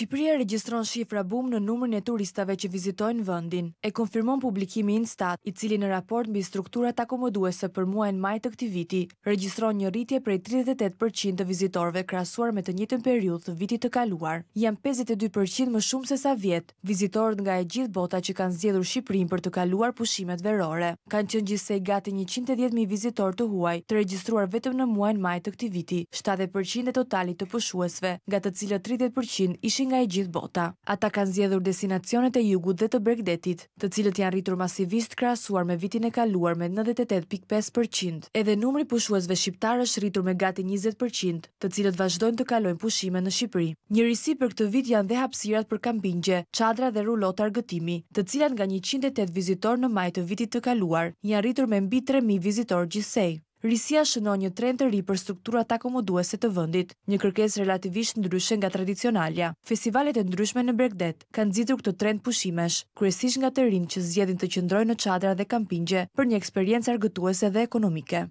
Qipria registron shifra bum në numër në turistave që vizitojnë vëndin, e konfirmon publikimi Instat, i cili në raport mbi strukturat akomoduese për muajnë majtë të këti viti, registron një rritje prej 38% të vizitorve krasuar me të njëtën periut të vitit të kaluar. Jam 52% më shumë se sa vjetë, vizitorët nga e gjithë bota që kanë zjedhur Shqiprin për të kaluar pushimet verore. Kanë qënë gjithsej i gati 110.000 vizitor të huaj të registruar vetëm në muajnë majtë të këti viti, 7% e totalit të pushuesve, nga të cilë 30% ishin nga e gjithë bota. Ata kanë zjedhur desinacionet e jugut dhe të bregdetit, të cilët janë rritur masivist krasuar me vitin e kaluar me 98.5%. Edhe numri pushuesve shqiptarë është rritur me gati 20%, të cilët vazhdojnë të kalojnë pushime në Shqipëri. Një risi për këtë vit janë dhe hapsirat për kampingje, qadra dhe rullot argëtimi, të cilën nga 108 vizitor në maj të vitit të kaluar, janë rritur me mbi 3.000 vizitor gjithsej. Risia shënon një trend të ri për strukturat akomoduese të vendit, një kërkesë relativisht ndryshe nga tradicionalja. Festivalet e ndryshme në Bregdet kanë nxitur këtë trend pushimesh, kryesisht nga të rinj që zgjedhin të qëndrojnë në çadra dhe kampingje për një eksperiencë argëtuese dhe ekonomike.